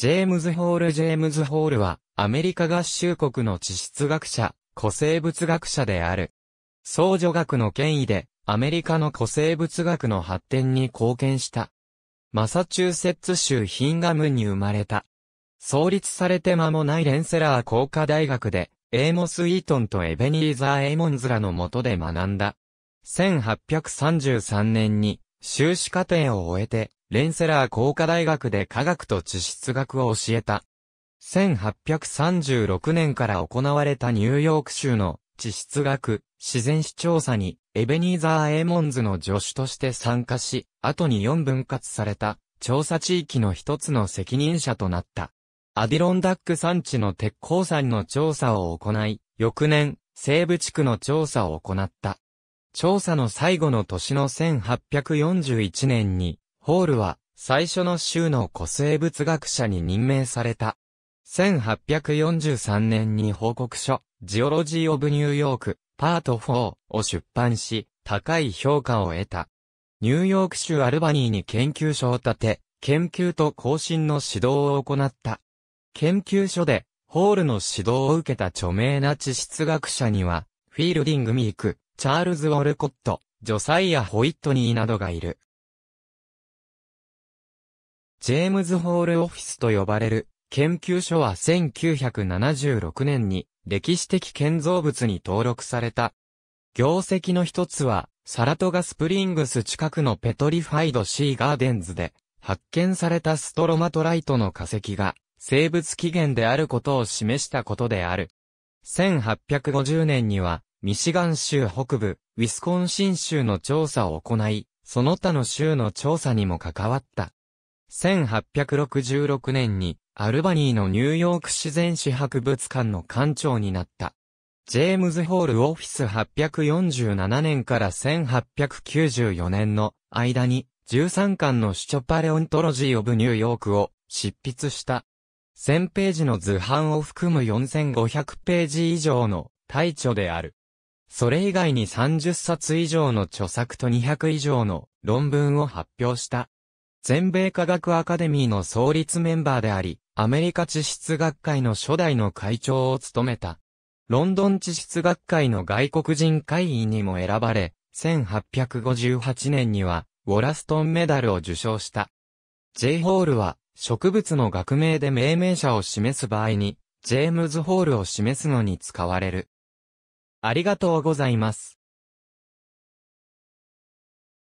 ジェームズ・ホール・ジェームズ・ホールは、アメリカ合衆国の地質学者、古生物学者である。創女学の権威で、アメリカの古生物学の発展に貢献した。マサチューセッツ州ヒンガムに生まれた。創立されて間もないレンセラー工科大学で、エーモス・イートンとエベニーザー・エモンズらの下で学んだ。1833年に修士課程を終えてレンセラー工科大学で科学と地質学を教えた。1836年から行われたニューヨーク州の地質学、自然史調査にエベニーザー・エーモンズの助手として参加し、後に4分割された調査地域の一つの責任者となった。アディロンダック山地の鉄鉱山の調査を行い、翌年、西部地区の調査を行った。調査の最後の年の1841年に、ホールは最初の州の古生物学者に任命された。1843年に報告書、ジオロジー・オブ・ニューヨーク、パート4を出版し、高い評価を得た。ニューヨーク州アルバニーに研究所を建て、研究と更新の指導を行った。研究所で、ホールの指導を受けた著名な地質学者には、フィールディング・ミーク、チャールズ・ウォルコット、ジョサイア・ホイットニーなどがいる。ジェームズ・ホール・オフィスと呼ばれる研究所は1976年に歴史的建造物に登録された。業績の一つは、サラトガスプリングス近くのペトリファイドシーガーデンズで発見されたストロマトライトの化石が生物起源であることを示したことである。1850年にはミシガン州北部、ウィスコンシン州の調査を行い、その他の州の調査にも関わった。1866年にアルバニーのニューヨーク自然史博物館の館長になった。ジェームズ・ホール・オフィス847年から1894年の間に13巻のシチョパレオントロジー・オブ・ニューヨークを執筆した。1000ページの図版を含む4500ページ以上の大著である。それ以外に30冊以上の著作と200以上の論文を発表した。全米科学アカデミーの創立メンバーであり、アメリカ地質学会の初代の会長を務めた。ロンドン地質学会の外国人会員にも選ばれ、1858年には、ウォラストンメダルを受賞した。J ホールは、植物の学名で命名者を示す場合に、ジェームズホールを示すのに使われる。ありがとうございます。